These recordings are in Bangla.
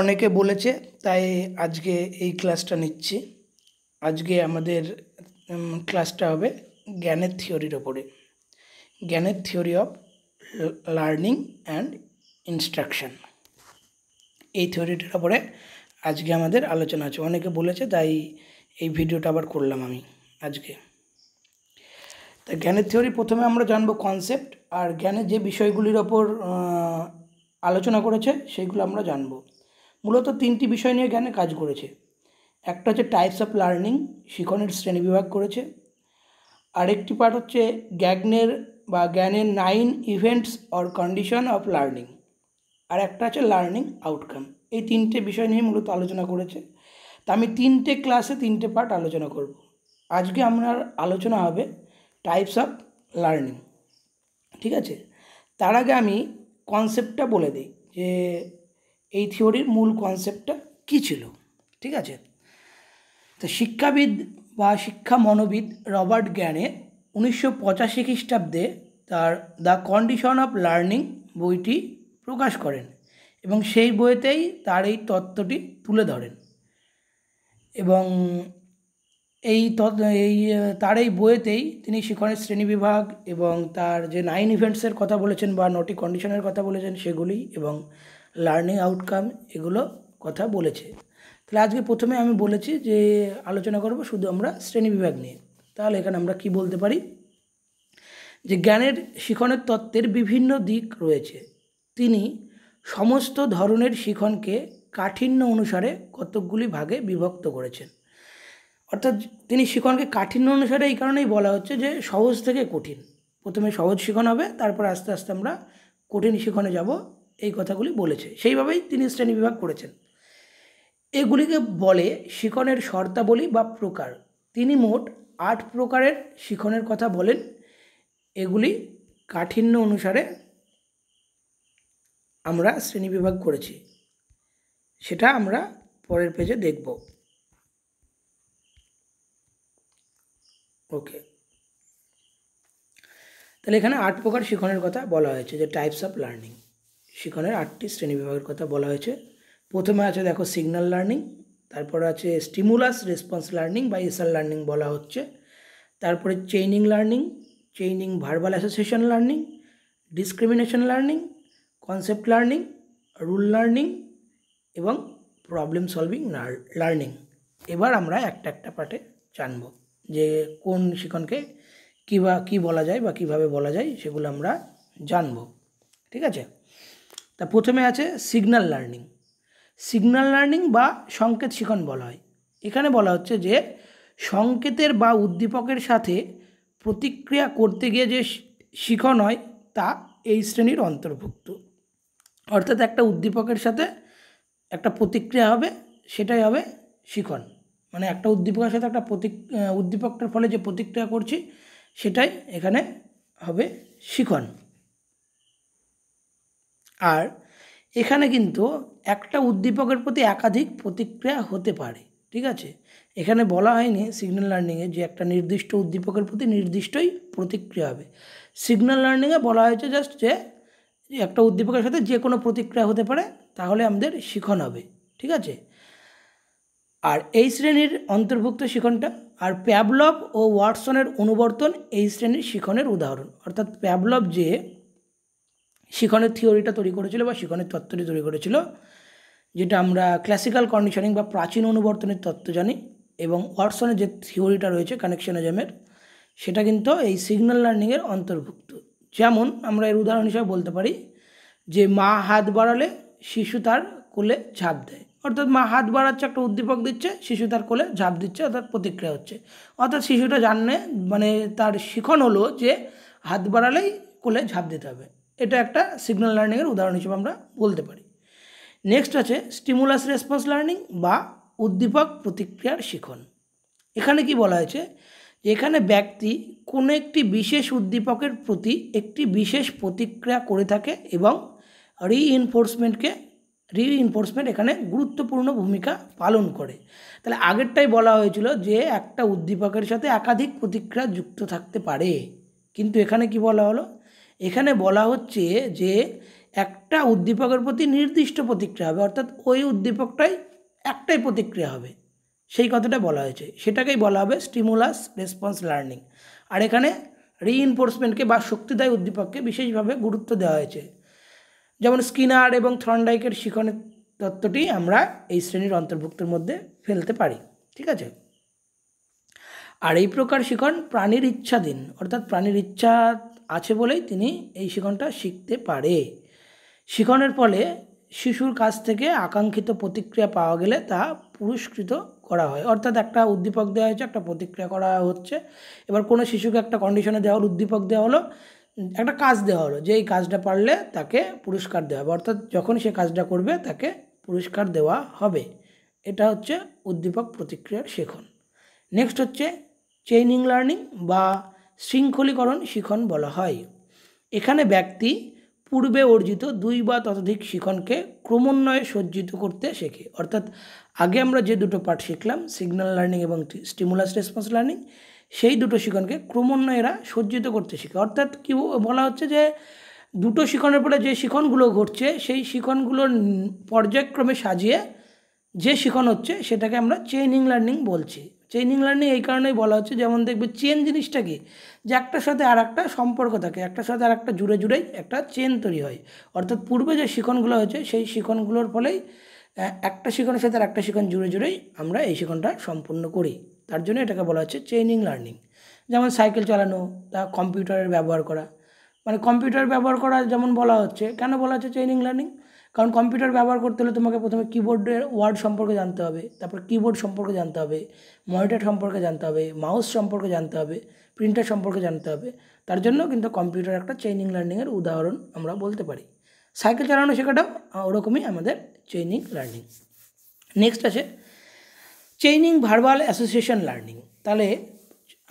অনেকে বলেছে তাই আজকে এই ক্লাসটা নিচ্ছি আজকে আমাদের ক্লাসটা হবে জ্ঞানের থিওরির ওপরে জ্ঞানের theory of learning and instruction এই থিওরিটার ওপরে আজকে আমাদের আলোচনা আছে অনেকে বলেছে তাই এই ভিডিওটা আবার করলাম আমি আজকে তা জ্ঞানের থিওরি প্রথমে আমরা জানবো কনসেপ্ট আর জ্ঞানের যে বিষয়গুলির ওপর আলোচনা করেছে সেইগুলো আমরা জানবো মূলত তিনটি বিষয় নিয়ে জ্ঞানে কাজ করেছে একটা হচ্ছে টাইপস অফ লার্নিং শিখনের শ্রেণী বিভাগ করেছে আরেকটি পার্ট হচ্ছে জ্ঞানের বা জ্ঞানের nine events or condition of learning আর একটা হচ্ছে লার্নিং আউটকাম এই তিনটে বিষয় নিয়ে মূলত আলোচনা করেছে তা আমি তিনটে ক্লাসে তিনটে পার্ট আলোচনা করব আজকে আমার আলোচনা হবে টাইপস অফ লার্নিং ঠিক আছে তার আগে আমি কনসেপ্টটা বলে দিই যে এই থিওরির মূল কনসেপ্টটা কী ছিল ঠিক আছে তো শিক্ষাবিদ বা শিক্ষা মনোবিদ রবার্ট গ্যানে উনিশশো পঁচাশি খ্রিস্টাব্দে তার দ্য কন্ডিশন অফ লার্নিং বইটি প্রকাশ করেন এবং সেই বইতেই তার এই তত্ত্বটি তুলে ধরেন এবং এই এই তার এই বইয়েতেই তিনি শিক্ষণের শ্রেণীবিভাগ এবং তার যে নাইন ইভেন্টসের কথা বলেছেন বা নটি কন্ডিশনের কথা বলেছেন সেগুলি এবং লার্নিং আউটকাম এগুলো কথা বলেছে তাহলে আজকে প্রথমে আমি বলেছি যে আলোচনা করব শুধু আমরা শ্রেণী বিভাগ নিয়ে তাহলে এখানে আমরা কি বলতে পারি যে জ্ঞানের শিখনের তত্ত্বের বিভিন্ন দিক রয়েছে তিনি সমস্ত ধরনের শিখনকে কাঠিন্য অনুসারে কতকগুলি ভাগে বিভক্ত করেছেন অর্থাৎ তিনি শিখনকে কাঠিন্য অনুসারে এই কারণেই বলা হচ্ছে যে সহজ থেকে কঠিন প্রথমে সহজ শিখন হবে তারপর আস্তে আস্তে আমরা কঠিন শিখনে যাব এই কথাগুলি বলেছে সেইভাবেই তিনি শ্রেণীবিভাগ করেছেন এগুলিকে বলে শিখনের শর্তাবলী বা প্রকার তিনি মোট আট প্রকারের শিখনের কথা বলেন এগুলি কাঠিন্য অনুসারে আমরা শ্রেণীবিভাগ করেছি সেটা আমরা পরের পেজে দেখব ওকে তাহলে এখানে আট প্রকার শিখনের কথা বলা হয়েছে যে টাইপস অফ লার্নিং শিখনের আটটি শ্রেণীবিভাগের কথা বলা হয়েছে প্রথমে আছে দেখো সিগন্যাল লার্নিং তারপর আছে স্টিমুলাস রেসপন্স লার্নিং বা এসআর লার্নিং বলা হচ্ছে তারপরে chaining learning chaining verbal association learning discrimination learning concept learning rule learning এবং প্রবলেম সলভিং লার্নিং এবার আমরা একটা একটা পার্টে জানব যে কোন শিখনকে কী বা কী বলা যায় বা কিভাবে বলা যায় সেগুলো আমরা জানব ঠিক আছে তা প্রথমে আছে সিগন্যাল লার্নিং সিগন্যাল লার্নিং বা সংকেত শিখন বলা হয় এখানে বলা হচ্ছে যে সংকেতের বা উদ্দীপকের সাথে প্রতিক্রিয়া করতে গিয়ে যে শিখন হয় তা এই শ্রেণীর অন্তর্ভুক্ত অর্থাৎ একটা উদ্দীপকের সাথে একটা প্রতিক্রিয়া হবে সেটাই হবে শিখন মানে একটা উদ্দীপকের সাথে একটা প্রতি উদ্দীপকটার ফলে যে প্রতিক্রিয়া করছি সেটাই এখানে হবে শিখন আর এখানে কিন্তু একটা উদ্দীপকের প্রতি একাধিক প্রতিক্রিয়া হতে পারে ঠিক আছে এখানে বলা হয়নি সিগন্যাল লার্নিংয়ে যে একটা নির্দিষ্ট উদ্দীপকের প্রতি নির্দিষ্টই প্রতিক্রিয়া হবে সিগন্যাল লার্নিংয়ে বলা হয়েছে জাস্ট যে একটা উদ্দীপকের সাথে যে কোনো প্রতিক্রিয়া হতে পারে তাহলে আমাদের শিখন হবে ঠিক আছে আর এই শ্রেণীর অন্তর্ভুক্ত শিখনটা আর প্যাবলভ ও ওয়াটসনের অনুবর্তন এই শ্রেণীর শিখনের উদাহরণ অর্থাৎ প্যাবলভ যে শিখনের থিওরিটা তৈরি করেছিল বা শিখনের তত্ত্বটি তৈরি করেছিল যেটা আমরা ক্লাসিক্যাল কন্ডিশনিং বা প্রাচীন অনুবর্তনের তত্ত্ব জানি এবং ওয়াটসনের যে থিওরিটা রয়েছে কানেকশনিজমের সেটা কিন্তু এই সিগন্যাল লার্নিংয়ের অন্তর্ভুক্ত যেমন আমরা এর উদাহরণ হিসাবে বলতে পারি যে মা হাত বাড়ালে শিশু তার কোলে ঝাঁপ দেয় অর্থাৎ মা হাত বাড়াচ্ছে একটা উদ্দীপক দিচ্ছে শিশু তার কোলে ঝাঁপ দিচ্ছে অর্থাৎ প্রতিক্রিয়া হচ্ছে অর্থাৎ শিশুটা জানলে মানে তার শিখন হলো যে হাত বাড়ালেই কোলে ঝাঁপ দিতে হবে এটা একটা সিগন্যাল লার্নিংয়ের উদাহরণ হিসেবে আমরা বলতে পারি নেক্সট আছে স্টিমুলাস রেসপন্স লার্নিং বা উদ্দীপক প্রতিক্রিয়ার শিখন এখানে কি বলা হয়েছে যে এখানে ব্যক্তি কোনো একটি বিশেষ উদ্দীপকের প্রতি একটি বিশেষ প্রতিক্রিয়া করে থাকে এবং রিইনফোর্সমেন্টকে রিইনফোর্সমেন্ট এখানে গুরুত্বপূর্ণ ভূমিকা পালন করে তাহলে আগেরটাই বলা হয়েছিল যে একটা উদ্দীপকের সাথে একাধিক প্রতিক্রিয়া যুক্ত থাকতে পারে কিন্তু এখানে কি বলা হলো এখানে বলা হচ্ছে যে একটা উদ্দীপকের প্রতি নির্দিষ্ট প্রতিক্রিয়া হবে অর্থাৎ ওই উদ্দীপকটাই একটাই প্রতিক্রিয়া হবে সেই কথাটা বলা হয়েছে সেটাকেই বলা হবে স্টিমুলাস রেসপন্স লার্নিং আর এখানে রিইনফোর্সমেন্টকে বা শক্তিদায়ী উদ্দীপককে বিশেষভাবে গুরুত্ব দেওয়া হয়েছে যেমন স্কিনার এবং থ্রনডাইকের শিখনের তত্ত্বটি আমরা এই শ্রেণীর অন্তর্ভুক্তের মধ্যে ফেলতে পারি ঠিক আছে আর এই প্রকার শিখন প্রাণীর ইচ্ছাধীন অর্থাৎ প্রাণীর ইচ্ছা আছে বলেই তিনি এই শিখনটা শিখতে পারে শিখনের ফলে শিশুর কাছ থেকে আকাঙ্ক্ষিত প্রতিক্রিয়া পাওয়া গেলে তা পুরস্কৃত করা হয় অর্থাৎ একটা উদ্দীপক দেওয়া হয়েছে একটা প্রতিক্রিয়া করা হচ্ছে এবার কোনো শিশুকে একটা কন্ডিশনে দেওয়া হলো উদ্দীপক দেওয়া হলো একটা কাজ দেওয়া হলো যে এই কাজটা পারলে তাকে পুরস্কার দেওয়া হবে অর্থাৎ যখন সে কাজটা করবে তাকে পুরস্কার দেওয়া হবে এটা হচ্ছে উদ্দীপক প্রতিক্রিয়ার শেখন নেক্সট হচ্ছে চেইনিং লার্নিং বা শৃঙ্খলীকরণ শিখন বলা হয় এখানে ব্যক্তি পূর্বে অর্জিত দুই বা ততোধিক শিখনকে ক্রমোন্নয়ে সজ্জিত করতে শেখে অর্থাৎ আগে আমরা যে দুটো পাঠ শিখলাম সিগন্যাল লার্নিং এবং স্টিমুলাস রেসপন্স লার্নিং সেই দুটো শিখনকে ক্রমোন্নয় এরা সজ্জিত করতে শেখে অর্থাৎ কী বলা হচ্ছে যে দুটো শিখনের পরে যে শিখনগুলো ঘটছে সেই শিখনগুলোর পর্যায়ক্রমে সাজিয়ে যে শিখন হচ্ছে সেটাকে আমরা চেইনিং লার্নিং বলছি চেইনিং লার্নিং এই কারণেই বলা হচ্ছে যেমন দেখবে চেন জিনিসটা যে একটার সাথে আর একটা সম্পর্ক থাকে একটার সাথে আর একটা জুড়ে জুড়েই একটা চেন তৈরি হয় অর্থাৎ পূর্বে যে শিখনগুলো হয়েছে সেই শিখনগুলোর ফলেই একটা শিখনের সাথে আর একটা শিখন জুড়ে জুড়েই আমরা এই শিখনটা সম্পূর্ণ করি তার জন্য এটাকে বলা হচ্ছে চেইনিং লার্নিং যেমন সাইকেল চালানো তা কম্পিউটারের ব্যবহার করা মানে কম্পিউটার ব্যবহার করা যেমন বলা হচ্ছে কেন বলা হচ্ছে চেইনিং লার্নিং কারণ কম্পিউটার ব্যবহার করতে হলে তোমাকে প্রথমে কিবোর্ডের ওয়ার্ড সম্পর্কে জানতে হবে তারপর কিবোর্ড সম্পর্কে জানতে হবে মনিটর সম্পর্কে জানতে হবে মাউস সম্পর্কে জানতে হবে প্রিন্টার সম্পর্কে জানতে হবে তার জন্য কিন্তু কম্পিউটার একটা চেইনিং লার্নিংয়ের উদাহরণ আমরা বলতে পারি সাইকেল চালানো শেখাটাও ওরকমই আমাদের চেইনিং লার্নিং নেক্সট আছে চেইনিং ভার্বাল অ্যাসোসিয়েশন লার্নিং তাহলে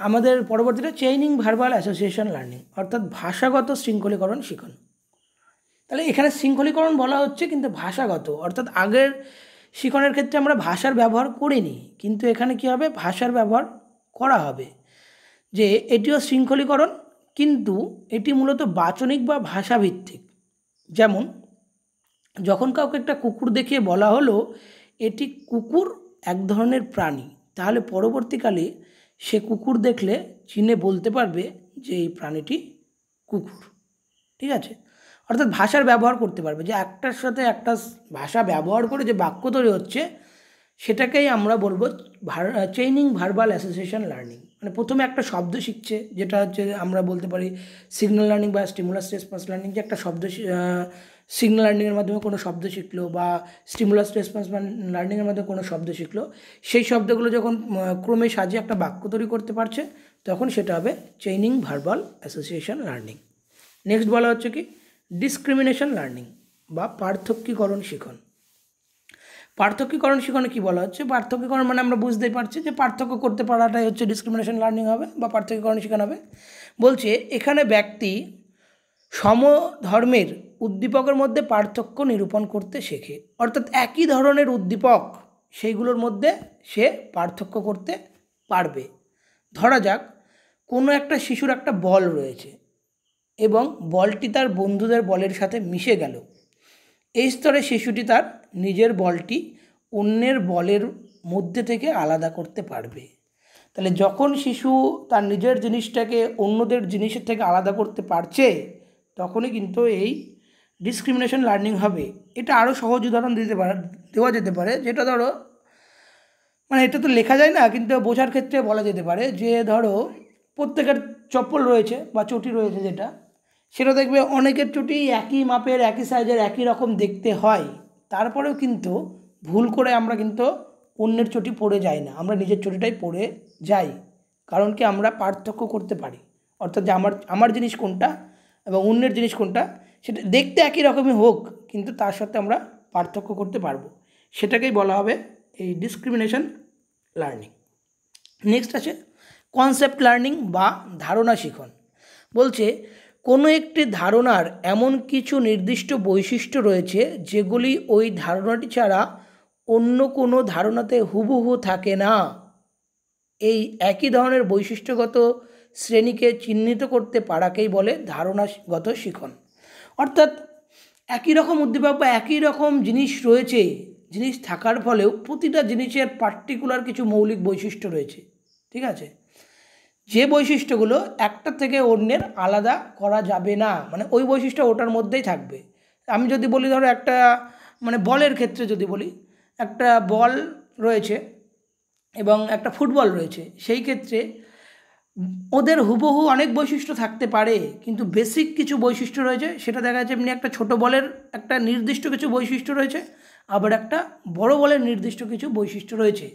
আমাদের পরবর্তীটা চেইনিং ভার্বাল অ্যাসোসিয়েশন লার্নিং অর্থাৎ ভাষাগত শৃঙ্খলীকরণ শিখন তাহলে এখানে শৃঙ্খলীকরণ বলা হচ্ছে কিন্তু ভাষাগত অর্থাৎ আগের শিখনের ক্ষেত্রে আমরা ভাষার ব্যবহার করিনি কিন্তু এখানে কি হবে ভাষার ব্যবহার করা হবে যে এটিও শৃঙ্খলীকরণ কিন্তু এটি মূলত বাচনিক বা ভাষাভিত্তিক যেমন যখন কাউকে একটা কুকুর দেখিয়ে বলা হলো এটি কুকুর এক ধরনের প্রাণী তাহলে পরবর্তীকালে সে কুকুর দেখলে চিনে বলতে পারবে যে এই প্রাণীটি কুকুর ঠিক আছে অর্থাৎ ভাষার ব্যবহার করতে পারবে যে একটার সাথে একটা ভাষা ব্যবহার করে যে বাক্য তৈরি হচ্ছে সেটাকেই আমরা বলবো চেইনিং ভার্বাল অ্যাসোসিয়েশন লার্নিং মানে প্রথমে একটা শব্দ শিখছে যেটা হচ্ছে আমরা বলতে পারি সিগনাল লার্নিং বা স্টিমুলাস রেসপন্স লার্নিং যে একটা শব্দ সিগনাল লার্নিংয়ের মাধ্যমে কোনো শব্দ শিখলো বা স্টিমুলাস রেসপন্স লার্নিংয়ের মাধ্যমে কোনো শব্দ শিখলো সেই শব্দগুলো যখন ক্রমে সাজিয়ে একটা বাক্য তৈরি করতে পারছে তখন সেটা হবে chaining verbal association learning next বলা হচ্ছে কি ডিসক্রিমিনেশন লার্নিং বা পার্থক্যীকরণ শিখন পার্থক্যীকরণ শিখনে কি বলা হচ্ছে পার্থক্যীকরণ মানে আমরা বুঝতেই পারছি যে পার্থক্য করতে পারাটাই হচ্ছে ডিসক্রিমিনেশন লার্নিং হবে বা পার্থক্যীকরণ শিখন হবে বলছে এখানে ব্যক্তি সমধর্মের উদ্দীপকের মধ্যে পার্থক্য নিরূপণ করতে শেখে অর্থাৎ একই ধরনের উদ্দীপক সেইগুলোর মধ্যে সে পার্থক্য করতে পারবে ধরা যাক কোনো একটা শিশুর একটা বল রয়েছে এবং বলটি তার বন্ধুদের বলের সাথে মিশে গেল এই স্তরে শিশুটি তার নিজের বলটি অন্যের বলের মধ্যে থেকে আলাদা করতে পারবে তাহলে যখন শিশু তার নিজের জিনিসটাকে অন্যদের জিনিসের থেকে আলাদা করতে পারছে তখনই কিন্তু এই ডিসক্রিমিনেশন লার্নিং হবে এটা আরও সহজ উদাহরণ দিতে পারে দেওয়া যেতে পারে যেটা ধরো মানে এটা তো লেখা যায় না কিন্তু বোঝার ক্ষেত্রে বলা যেতে পারে যে ধরো প্রত্যেকের চপ্পল রয়েছে বা চটি রয়েছে যেটা সেটা দেখবে অনেকের চুটি একই মাপের একই সাইজের একই রকম দেখতে হয় তারপরেও কিন্তু ভুল করে আমরা কিন্তু অন্যের চটি পড়ে যাই না আমরা নিজের চুটিটাই পড়ে যাই কারণ কি আমরা পার্থক্য করতে পারি অর্থাৎ যে আমার আমার জিনিস কোনটা এবং অন্যের জিনিস কোনটা সেটা দেখতে একই রকমই হোক কিন্তু তার সাথে আমরা পার্থক্য করতে পারবো সেটাকেই বলা হবে এই ডিসক্রিমিনেশন লার্নিং নেক্সট আছে কনসেপ্ট লার্নিং বা ধারণা শিখন বলছে কোনো একটি ধারণার এমন কিছু নির্দিষ্ট বৈশিষ্ট্য রয়েছে যেগুলি ওই ধারণাটি ছাড়া অন্য কোনো ধারণাতে হুবহু থাকে না এই একই ধরনের বৈশিষ্ট্যগত শ্রেণীকে চিহ্নিত করতে পারাকেই বলে ধারণাগত শিখন অর্থাৎ একই রকম উদ্দীপক বা একই রকম জিনিস রয়েছে জিনিস থাকার ফলেও প্রতিটা জিনিসের পার্টিকুলার কিছু মৌলিক বৈশিষ্ট্য রয়েছে ঠিক আছে যে বৈশিষ্ট্যগুলো একটা থেকে অন্যের আলাদা করা যাবে না মানে ওই বৈশিষ্ট্য ওটার মধ্যেই থাকবে আমি যদি বলি ধরো একটা মানে বলের ক্ষেত্রে যদি বলি একটা বল রয়েছে এবং একটা ফুটবল রয়েছে সেই ক্ষেত্রে ওদের হুবহু অনেক বৈশিষ্ট্য থাকতে পারে কিন্তু বেসিক কিছু বৈশিষ্ট্য রয়েছে সেটা দেখা যাচ্ছে এমনি একটা ছোট বলের একটা নির্দিষ্ট কিছু বৈশিষ্ট্য রয়েছে আবার একটা বড় বলের নির্দিষ্ট কিছু বৈশিষ্ট্য রয়েছে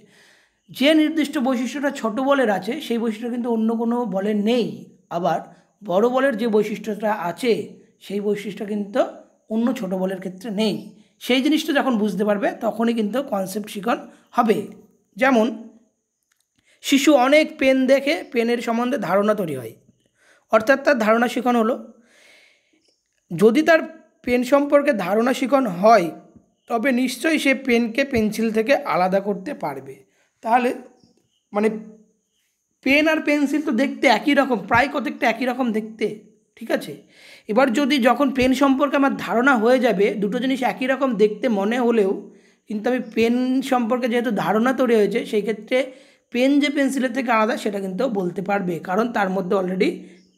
যে নির্দিষ্ট বৈশিষ্ট্যটা ছোট বলের আছে সেই বৈশিষ্ট্য কিন্তু অন্য কোনো বলের নেই আবার বড় বলের যে বৈশিষ্ট্যটা আছে সেই বৈশিষ্ট্য কিন্তু অন্য ছোট বলের ক্ষেত্রে নেই সেই জিনিসটা যখন বুঝতে পারবে তখনই কিন্তু কনসেপ্ট শিখন হবে যেমন শিশু অনেক পেন দেখে পেনের সম্বন্ধে ধারণা তৈরি হয় অর্থাৎ তার ধারণা শিখন হলো যদি তার পেন সম্পর্কে ধারণা শিখন হয় তবে নিশ্চয়ই সে পেনকে পেন্সিল থেকে আলাদা করতে পারবে তাহলে মানে পেন আর পেন্সিল তো দেখতে একই রকম প্রায় কতকটা একই রকম দেখতে ঠিক আছে এবার যদি যখন পেন সম্পর্কে আমার ধারণা হয়ে যাবে দুটো জিনিস একই রকম দেখতে মনে হলেও কিন্তু আমি পেন সম্পর্কে যেহেতু ধারণা তৈরি হয়েছে সেই ক্ষেত্রে পেন যে পেন্সিলের থেকে আলাদা সেটা কিন্তু বলতে পারবে কারণ তার মধ্যে অলরেডি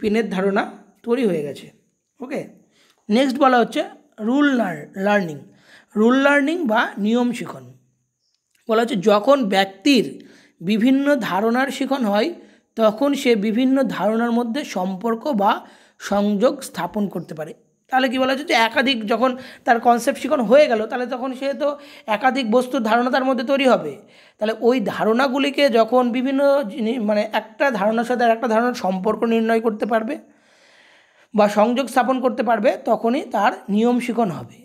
পেনের ধারণা তৈরি হয়ে গেছে ওকে নেক্সট বলা হচ্ছে রুল লার্নিং রুল লার্নিং বা নিয়ম শিখন বলা হচ্ছে যখন ব্যক্তির বিভিন্ন ধারণার শিখন হয় তখন সে বিভিন্ন ধারণার মধ্যে সম্পর্ক বা সংযোগ স্থাপন করতে পারে তাহলে কি বলা হচ্ছে যে একাধিক যখন তার কনসেপ্ট শিখন হয়ে গেল তাহলে তখন সে তো একাধিক বস্তুর ধারণা তার মধ্যে তৈরি হবে তাহলে ওই ধারণাগুলিকে যখন বিভিন্ন মানে একটা ধারণার সাথে একটা ধারণার সম্পর্ক নির্ণয় করতে পারবে বা সংযোগ স্থাপন করতে পারবে তখনই তার নিয়ম শিখন হবে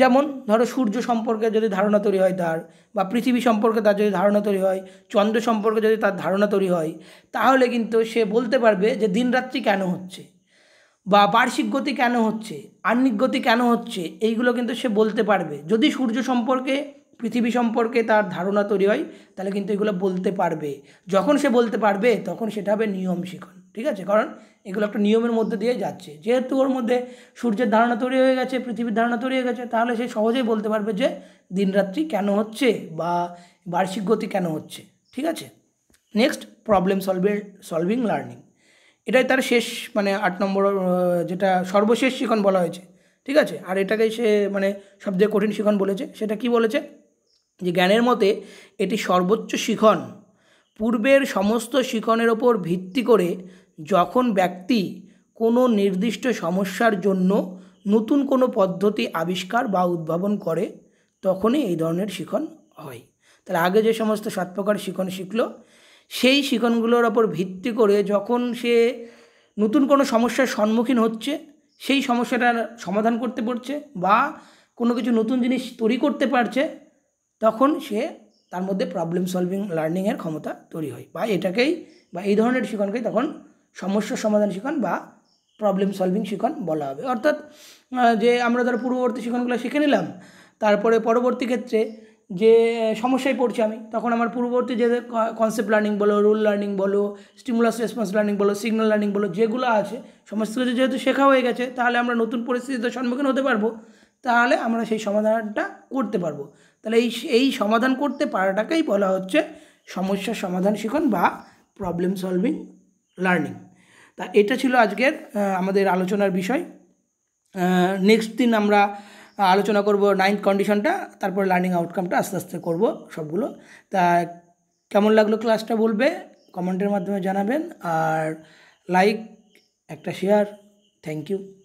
যেমন ধরো সূর্য সম্পর্কে যদি ধারণা তৈরি হয় তার বা পৃথিবী সম্পর্কে তার যদি ধারণা তৈরি হয় চন্দ্র সম্পর্কে যদি তার ধারণা তৈরি হয় তাহলে কিন্তু সে বলতে পারবে যে দিনরাত্রি কেন হচ্ছে বা বার্ষিক গতি কেন হচ্ছে আর্নিক গতি কেন হচ্ছে এইগুলো কিন্তু সে বলতে পারবে যদি সূর্য সম্পর্কে পৃথিবী সম্পর্কে তার ধারণা তৈরি হয় তাহলে কিন্তু এগুলো বলতে পারবে যখন সে বলতে পারবে তখন সেটা হবে নিয়ম শিখন ঠিক আছে কারণ এগুলো একটা নিয়মের মধ্যে দিয়ে যাচ্ছে যেহেতু ওর মধ্যে সূর্যের ধারণা তৈরি হয়ে গেছে পৃথিবীর ধারণা তৈরি হয়ে গেছে তাহলে সে সহজেই বলতে পারবে যে দিনরাত্রি কেন হচ্ছে বা বার্ষিক গতি কেন হচ্ছে ঠিক আছে নেক্সট প্রবলেম সলভে সলভিং লার্নিং এটাই তার শেষ মানে আট নম্বর যেটা সর্বশেষ শিখন বলা হয়েছে ঠিক আছে আর এটাকেই সে মানে সবচেয়ে কঠিন শিখন বলেছে সেটা কি বলেছে যে জ্ঞানের মতে এটি সর্বোচ্চ শিখন পূর্বের সমস্ত শিখনের ওপর ভিত্তি করে যখন ব্যক্তি কোনো নির্দিষ্ট সমস্যার জন্য নতুন কোনো পদ্ধতি আবিষ্কার বা উদ্ভাবন করে তখনই এই ধরনের শিখন হয় তাহলে আগে যে সমস্ত সাত প্রকার শিখন শিখলো সেই শিখনগুলোর ওপর ভিত্তি করে যখন সে নতুন কোনো সমস্যার সম্মুখীন হচ্ছে সেই সমস্যাটার সমাধান করতে পারছে বা কোনো কিছু নতুন জিনিস তৈরি করতে পারছে তখন সে তার মধ্যে প্রবলেম সলভিং লার্নিংয়ের ক্ষমতা তৈরি হয় বা এটাকেই বা এই ধরনের শিখনকেই তখন সমস্যা সমাধান শিখন বা প্রবলেম সলভিং শিখন বলা হবে অর্থাৎ যে আমরা ধরো পূর্ববর্তী শিখনগুলো শিখে নিলাম তারপরে পরবর্তী ক্ষেত্রে যে সমস্যায় পড়ছি আমি তখন আমার পূর্ববর্তী যে কনসেপ্ট লার্নিং বলো রুল লার্নিং বলো স্টিমুলাস রেসপন্স লার্নিং বলো সিগনাল লার্নিং বলো যেগুলো আছে সমস্ত কিছু যেহেতু শেখা হয়ে গেছে তাহলে আমরা নতুন পরিস্থিতিতে সম্মুখীন হতে পারবো তাহলে আমরা সেই সমাধানটা করতে পারবো তাহলে এই এই সমাধান করতে পারাটাকেই বলা হচ্ছে সমস্যার সমাধান শিখন বা প্রবলেম সলভিং লার্নিং তা এটা ছিল আজকের আমাদের আলোচনার বিষয় নেক্সট দিন আমরা আলোচনা করব নাইন্থ কন্ডিশনটা তারপর লার্নিং আউটকামটা আস্তে আস্তে করব সবগুলো তা কেমন লাগলো ক্লাসটা বলবে কমেন্টের মাধ্যমে জানাবেন আর লাইক একটা শেয়ার থ্যাংক ইউ